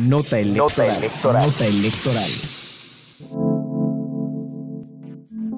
Nota electoral.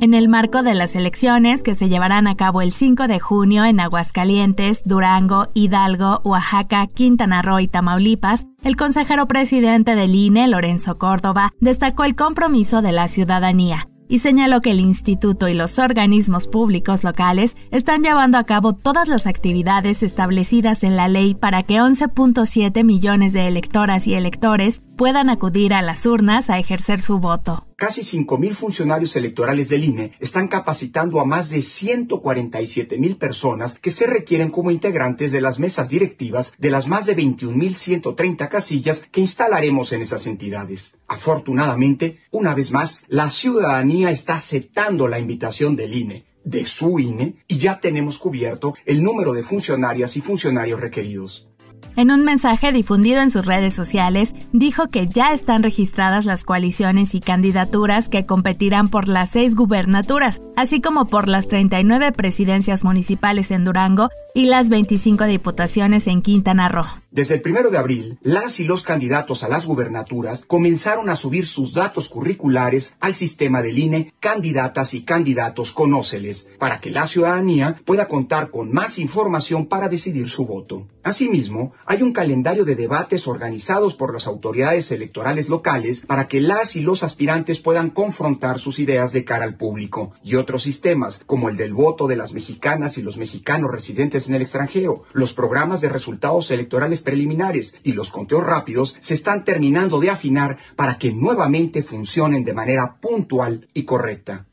En el marco de las elecciones que se llevarán a cabo el 5 de junio en Aguascalientes, Durango, Hidalgo, Oaxaca, Quintana Roo y Tamaulipas, el consejero presidente del INE, Lorenzo Córdoba, destacó el compromiso de la ciudadanía y señaló que el instituto y los organismos públicos locales están llevando a cabo todas las actividades establecidas en la ley para que 11.7 millones de electoras y electores puedan acudir a las urnas a ejercer su voto casi 5.000 funcionarios electorales del INE están capacitando a más de 147.000 personas que se requieren como integrantes de las mesas directivas de las más de 21.130 casillas que instalaremos en esas entidades. Afortunadamente, una vez más, la ciudadanía está aceptando la invitación del INE de su INE y ya tenemos cubierto el número de funcionarias y funcionarios requeridos. En un mensaje difundido en sus redes sociales, dijo que ya están registradas las coaliciones y candidaturas que competirán por las seis gubernaturas, así como por las 39 presidencias municipales en Durango y las 25 diputaciones en Quintana Roo. Desde el primero de abril, las y los candidatos a las gubernaturas comenzaron a subir sus datos curriculares al sistema del INE Candidatas y Candidatos Conóceles, para que la ciudadanía pueda contar con más información para decidir su voto. Asimismo, hay un calendario de debates organizados por las autoridades electorales locales para que las y los aspirantes puedan confrontar sus ideas de cara al público, y otros sistemas, como el del voto de las mexicanas y los mexicanos residentes en el extranjero, los programas de resultados electorales preliminares y los conteos rápidos se están terminando de afinar para que nuevamente funcionen de manera puntual y correcta.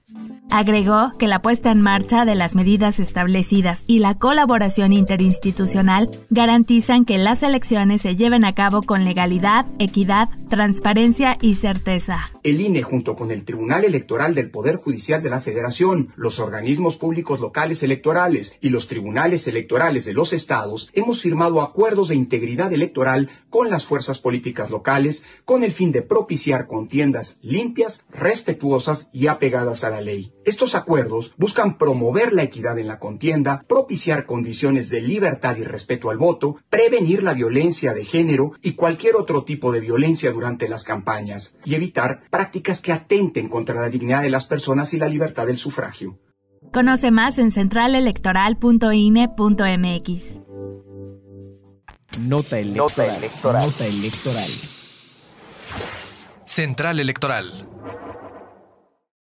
Agregó que la puesta en marcha de las medidas establecidas y la colaboración interinstitucional garantizan que las elecciones se lleven a cabo con legalidad, equidad, transparencia y certeza. El INE junto con el Tribunal Electoral del Poder Judicial de la Federación, los organismos públicos locales electorales y los tribunales electorales de los estados hemos firmado acuerdos de integridad electoral con las fuerzas políticas locales con el fin de propiciar contiendas limpias, respetuosas y apegadas a la ley. Estos acuerdos buscan promover la equidad en la contienda, propiciar condiciones de libertad y respeto al voto, prevenir la violencia de género y cualquier otro tipo de violencia durante las campañas y evitar prácticas que atenten contra la dignidad de las personas y la libertad del sufragio. Conoce más en centralelectoral.ine.mx. Nota electoral. Nota electoral. Central Electoral.